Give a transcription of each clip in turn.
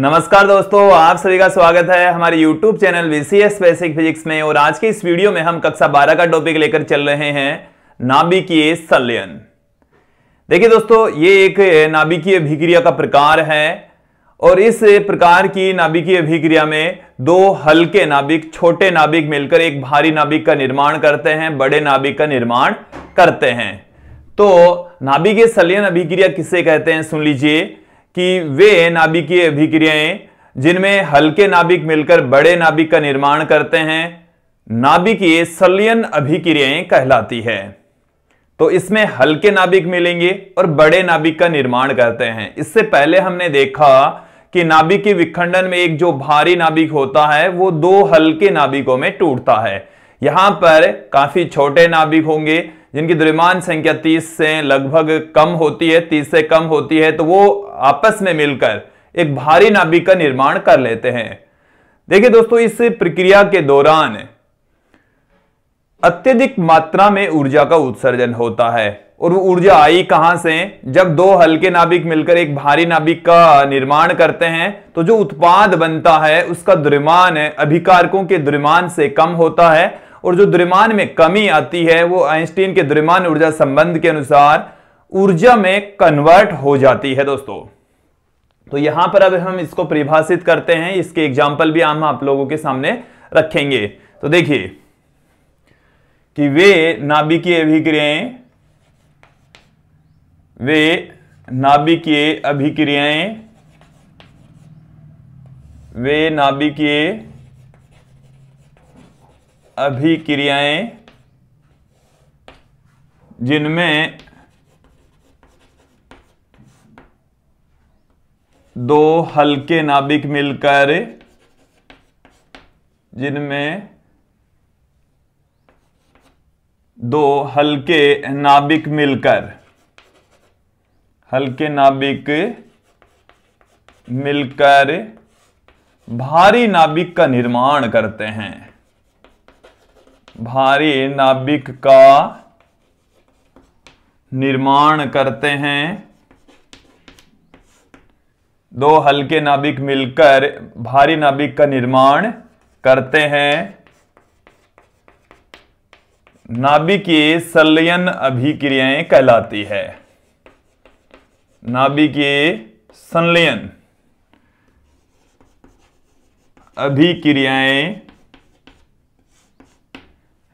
नमस्कार दोस्तों आप सभी का स्वागत है हमारे YouTube channel VCS basic physics में और आज के इस वीडियो में हम कक्षा 12 का टॉपिक लेकर चल रहे हैं नाभिकीय संलयन देखिए दोस्तों ये एक नाभिकीय अभिक्रिया का प्रकार है और इस प्रकार की नाभिकीय अभिक्रिया में दो हल्के नाभिक छोटे नाभिक मिलकर एक भारी नाभिक का निर्माण करते हैं बड़े नाभिक का निर्माण करते हैं तो नाभिकीय संलयन अभिक्रिया किसे कहते हैं सुन लीजिए कि वे नाभिकीय अभिक्रियाएं जिनमें हल्के नाभिक मिलकर बड़े नाभिक का निर्माण करते हैं नाभिकीय सलियन अभिक्रियाएं कहलाती है तो इसमें हल्के नाभिक मिलेंगे और बड़े नाभिक का निर्माण करते हैं इससे पहले हमने देखा कि नाभिक के विखंडन में एक जो भारी नाभिक होता है वो दो हल्के नाभिकों में टूटता है यहां पर काफी छोटे नाभिक होंगे जिनकी द्रव्यमान संख्या 30 से लगभग कम होती है 30 से कम होती है तो वो आपस में मिलकर एक भारी नाभिक का निर्माण कर लेते हैं देखिए दोस्तों इस प्रक्रिया के दौरान अत्यधिक मात्रा में ऊर्जा का उत्सर्जन होता है और वो ऊर्जा आई कहां से जब दो हल्के नाभिक मिलकर एक भारी नाभिक का निर्माण करते हैं तो जो उत्पाद बनता है उसका द्रव्यमान अभिकारकों के द्रव्यमान से कम होता है और जो द्रिमान में कमी आती है वो आइंस्टीन के द्रिमान ऊर्जा संबंध के अनुसार ऊर्जा में कन्वर्ट हो जाती है दोस्तों तो यहां पर अब हम इसको परिभाषित करते हैं इसके एग्जाम्पल भी हम आप लोगों के सामने रखेंगे तो देखिए कि वे नाभिकीय अभिक्रियाएं वे नाभिकीय अभिक्रियाएं वे नाभिकीय अभिक्रियाएं जिनमें दो हल्के नाभिक मिलकर जिनमें दो हल्के नाभिक मिलकर हल्के नाभिक मिलकर भारी नाभिक का निर्माण करते हैं भारी नाभिक का निर्माण करते हैं दो हल्के नाभिक मिलकर भारी नाभिक का निर्माण करते हैं नाभिकीय संलयन अभिक्रियाएं कहलाती है नाभिकीय संलयन अभिक्रियाएं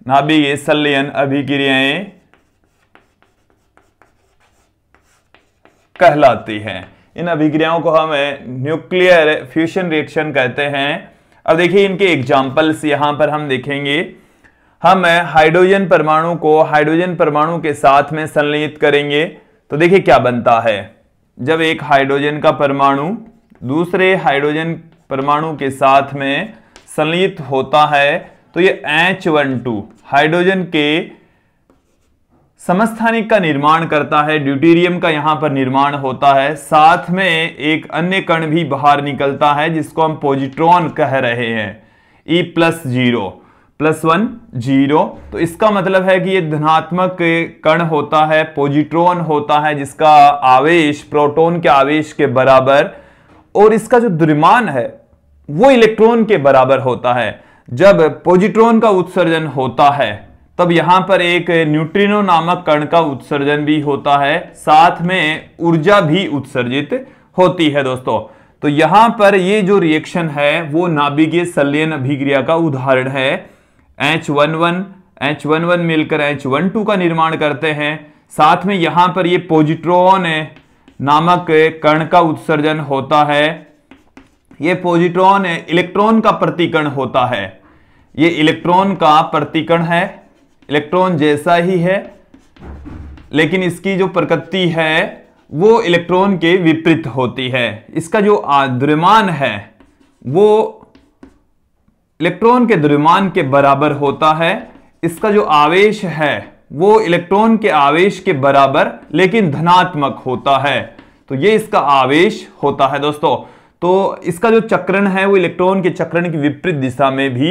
नाभिक संलयन अभिक्रियाएं कहलाती हैं इन अभिक्रियाओं को हम न्यूक्लियर फ्यूशन रिएक्शन कहते हैं अब देखिए इनके एग्जाम्पल्स यहां पर हम देखेंगे हम हाइड्रोजन परमाणु को हाइड्रोजन परमाणु के साथ में संलयित करेंगे तो देखिए क्या बनता है जब एक हाइड्रोजन का परमाणु दूसरे हाइड्रोजन परमाणु के साथ में संलयित होता है तो ये एच वन टू हाइड्रोजन के समस्थानिक का निर्माण करता है ड्यूटीरियम का यहां पर निर्माण होता है साथ में एक अन्य कण भी बाहर निकलता है जिसको हम पोजिट्रॉन कह रहे हैं E plus zero plus one zero तो इसका मतलब है कि ये धनात्मक कण होता है पोजिट्रॉन होता है जिसका आवेश प्रोटॉन के आवेश के बराबर और इसका जो द्रिमान है वो इलेक्ट्रॉन के बराबर होता है जब पोजिट्रोन का उत्सर्जन होता है तब यहां पर एक न्यूट्रिनो नामक कण का उत्सर्जन भी होता है साथ में ऊर्जा भी उत्सर्जित होती है दोस्तों तो यहां पर ये जो रिएक्शन है वो नाभिकीय सल्यन अभिक्रिया का उदाहरण है H one one H one one मिलकर एच वन टू का निर्माण करते हैं साथ में यहां पर ये पोजिट्रोन नामक कण का उत्सर्जन होता है ये पॉजिट्रॉन है इलेक्ट्रॉन का प्रतिकरण होता है ये इलेक्ट्रॉन का प्रतिकरण है इलेक्ट्रॉन जैसा ही है लेकिन इसकी जो प्रकृति है वो इलेक्ट्रॉन के विपरीत होती है इसका जो द्रव्यमान है वो इलेक्ट्रॉन के द्रव्यमान के बराबर होता है इसका जो आवेश है वो इलेक्ट्रॉन के आवेश के बराबर लेकिन धनात्मक होता है तो ये इसका आवेश होता है दोस्तों तो इसका जो चक्रण है वो इलेक्ट्रॉन के चक्रण की विपरीत दिशा में भी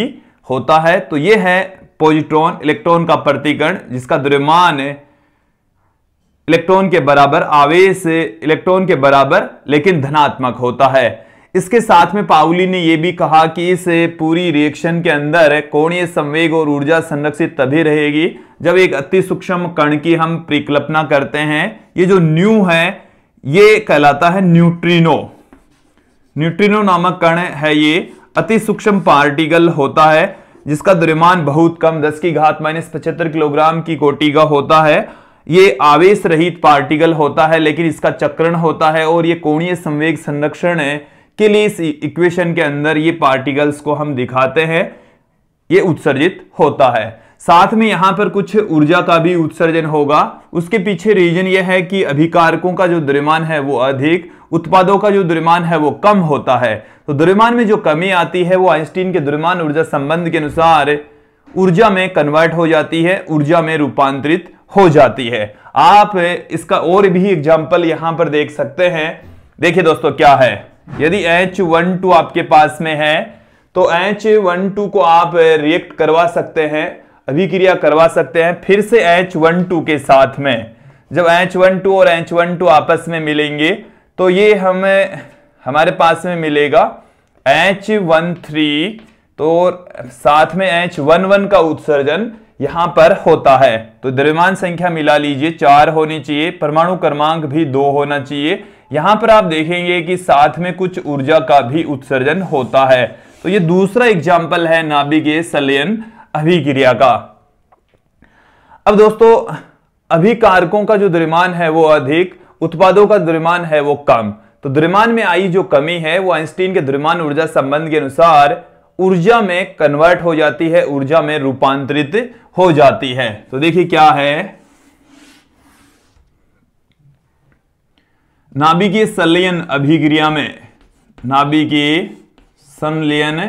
होता है तो ये है पॉजिट्रॉन इलेक्ट्रॉन का प्रतिकरण जिसका द्रव्यमान इलेक्ट्रॉन के बराबर आवेश इलेक्ट्रॉन के बराबर लेकिन धनात्मक होता है इसके साथ में पाउली ने यह भी कहा कि इस पूरी रिएक्शन के अंदर कोणीय संवेग और ऊर्जा संरक्षित तभी रहेगी जब एक अति सूक्ष्म कण की हम परिकल्पना करते हैं ये जो न्यू है ये कहलाता है न्यूट्रिनो न्यूट्रिनो नामक कण है ये अति सूक्ष्म पार्टिकल होता है जिसका द्रव्यमान बहुत कम 10 की घात माइनस पचहत्तर किलोग्राम की कोटि का होता है ये आवेश रहित पार्टिकल होता है लेकिन इसका चक्रण होता है और ये कोणीय संवेग संरक्षण के लिए इस इक्वेशन के अंदर ये पार्टिकल्स को हम दिखाते हैं ये उत्सर्जित होता है साथ में यहां पर कुछ ऊर्जा का भी उत्सर्जन होगा उसके पीछे रीजन यह है कि अभिकारकों का जो द्रव्यमान है वो अधिक उत्पादों का जो द्रव्यमान है वो कम होता है तो द्रव्यमान में जो कमी आती है वो आइंस्टीन के द्रव्यमान ऊर्जा संबंध के अनुसार ऊर्जा में कन्वर्ट हो जाती है ऊर्जा में रूपांतरित हो जाती है आप इसका और भी एग्जाम्पल यहां पर देख सकते हैं देखिए दोस्तों क्या है यदि एच वन टू आपके पास में है तो एच वन टू को आप रिएक्ट करवा सकते हैं अभिक्रिया करवा सकते हैं फिर से एच वन टू के साथ में जब एच वन टू और एच वन टू आपस में मिलेंगे तो ये हमें हमारे पास में मिलेगा एच वन थ्री तो साथ में एच वन वन का उत्सर्जन यहां पर होता है तो द्रव्यमान संख्या मिला लीजिए चार होनी चाहिए परमाणु क्रमांक भी दो होना चाहिए यहां पर आप देखेंगे कि साथ में कुछ ऊर्जा का भी उत्सर्जन होता है तो ये दूसरा एग्जाम्पल है नाभिकीय सलियन अभिक्रिया का अब दोस्तों अभिकारकों का जो द्रव्यमान है वो अधिक उत्पादों का द्रव्यमान है वो कम तो द्रव्यमान में आई जो कमी है वो आइंस्टीन के द्रव्यमान ऊर्जा संबंध के अनुसार ऊर्जा में कन्वर्ट हो जाती है ऊर्जा में रूपांतरित हो जाती है तो देखिए क्या है की संलयन अभिक्रिया में की संलयन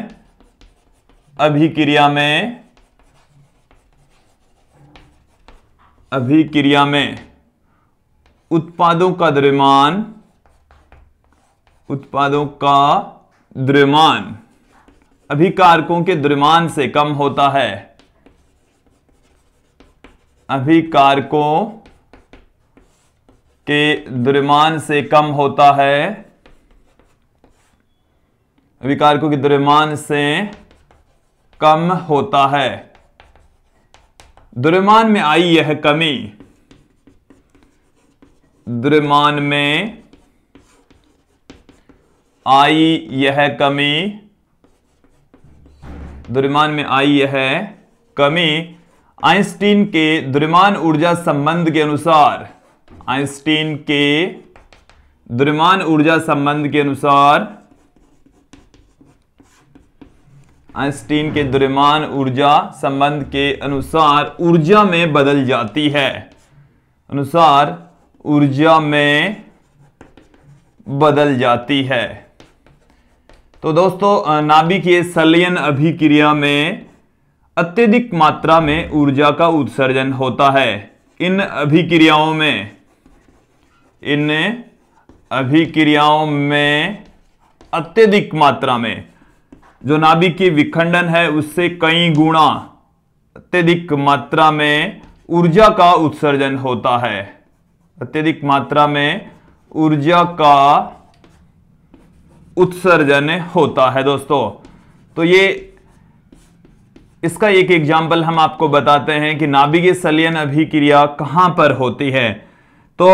अभिक्रिया में अभिक्रिया में उत्पादों का द्रव्यमान उत्पादों का द्रव्यमान अभिकारकों के द्रव्यमान से कम होता है अभिकारकों के द्रव्यमान से कम होता है अभिकारकों के द्रव्यमान से कम होता है द्रव्यमान में आई यह कमी द्रव्यमान में आई यह कमी द्रव्यमान में आई यह कमी आइंस्टीन के द्रव्यमान ऊर्जा संबंध के अनुसार आइंस्टीन के द्रव्यमान ऊर्जा संबंध के अनुसार आइंस्टीन के द्रव्यमान ऊर्जा संबंध के अनुसार ऊर्जा में बदल जाती है अनुसार ऊर्जा में बदल जाती है तो दोस्तों नाभि के सलयन अभिक्रिया में अत्यधिक मात्रा में ऊर्जा का उत्सर्जन होता है इन अभिक्रियाओं में इन अभिक्रियाओं में अत्यधिक मात्रा में जो नाभिक की विखंडन है उससे कई गुणा अत्यधिक मात्रा में ऊर्जा का उत्सर्जन होता है अत्यधिक मात्रा में ऊर्जा का उत्सर्जन होता है दोस्तों तो ये इसका एक एग्जाम्पल हम आपको बताते हैं कि नाभिकीय सलियन अभिक्रिया कहां पर होती है तो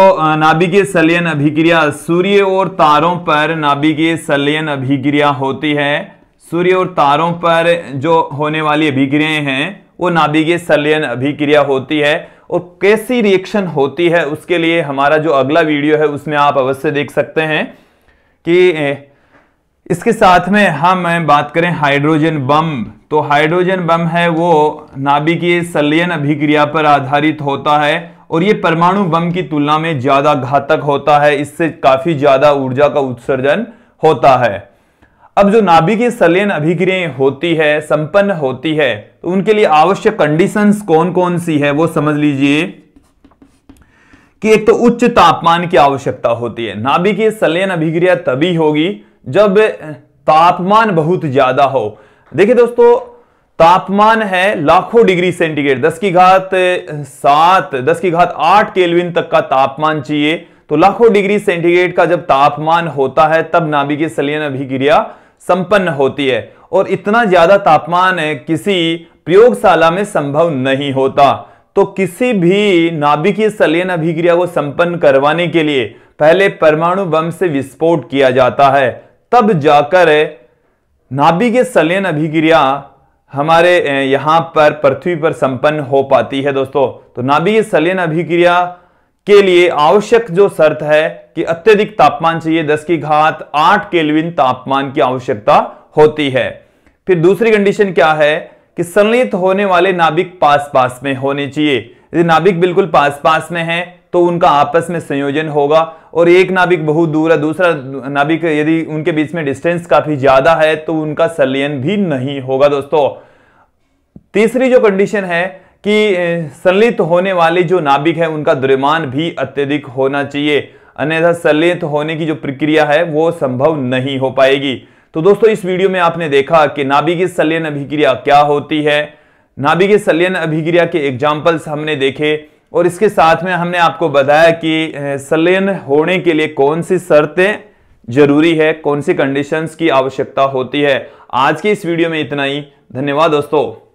नाभिकीय सलियन अभिक्रिया सूर्य और तारों पर नाभिकीय सलियन अभिक्रिया होती है सूर्य और तारों पर जो होने वाली अभिक्रियाएं हैं वो नाभिकीय संलयन अभिक्रिया होती है और कैसी रिएक्शन होती है उसके लिए हमारा जो अगला वीडियो है उसमें आप अवश्य देख सकते हैं कि इसके साथ में हम बात करें हाइड्रोजन बम तो हाइड्रोजन बम है वो नाभिकीय संलयन अभिक्रिया पर आधारित होता है और ये परमाणु बम की तुलना में ज़्यादा घातक होता है इससे काफ़ी ज़्यादा ऊर्जा का उत्सर्जन होता है अब जो नाभिकीय सलियन अभिक्रियाएं होती है संपन्न होती है तो उनके लिए आवश्यक कंडीशंस कौन कौन सी है वो समझ लीजिए कि एक तो उच्च तापमान की आवश्यकता होती है नाभिकीय सलियन अभिक्रिया तभी होगी जब तापमान बहुत ज्यादा हो देखिए दोस्तों तापमान है लाखों डिग्री सेंटीग्रेड 10 की घात सात 10 की घात आठ केल्विन तक का तापमान चाहिए तो लाखों डिग्री सेंटीग्रेड का जब तापमान होता है तब नाभिकीय सलियन अभिक्रिया संपन्न होती है और इतना ज्यादा तापमान किसी प्रयोगशाला में संभव नहीं होता तो किसी भी नाभिकीय सलियन अभिक्रिया को संपन्न करवाने के लिए पहले परमाणु बम से विस्फोट किया जाता है तब जाकर नाभिकीय सलियन अभिक्रिया हमारे यहां पर पृथ्वी पर संपन्न हो पाती है दोस्तों तो नाभिकीय सलियन अभिक्रिया के लिए आवश्यक जो शर्त है कि अत्यधिक तापमान चाहिए 10 की घात 8 केल्विन तापमान की आवश्यकता होती है फिर दूसरी कंडीशन क्या है कि संलित होने वाले नाभिक पास पास में होने चाहिए यदि नाभिक बिल्कुल पास पास में है तो उनका आपस में संयोजन होगा और एक नाभिक बहुत दूर है दूसरा नाभिक यदि उनके बीच में डिस्टेंस काफी ज्यादा है तो उनका संलयन भी नहीं होगा दोस्तों तीसरी जो कंडीशन है कि संलित होने वाले जो नाभिक है उनका द्रव्यमान भी अत्यधिक होना चाहिए अन्यथा संलित होने की जो प्रक्रिया है वो संभव नहीं हो पाएगी तो दोस्तों इस वीडियो में आपने देखा कि नाभिकीय संलयन अभिक्रिया क्या होती है नाभिक संलयन अभिक्रिया के एग्जाम्पल्स हमने देखे और इसके साथ में हमने आपको बताया कि संलयन होने के लिए कौन सी शर्तें जरूरी है कौन सी कंडीशंस की आवश्यकता होती है आज के इस वीडियो में इतना ही धन्यवाद दोस्तों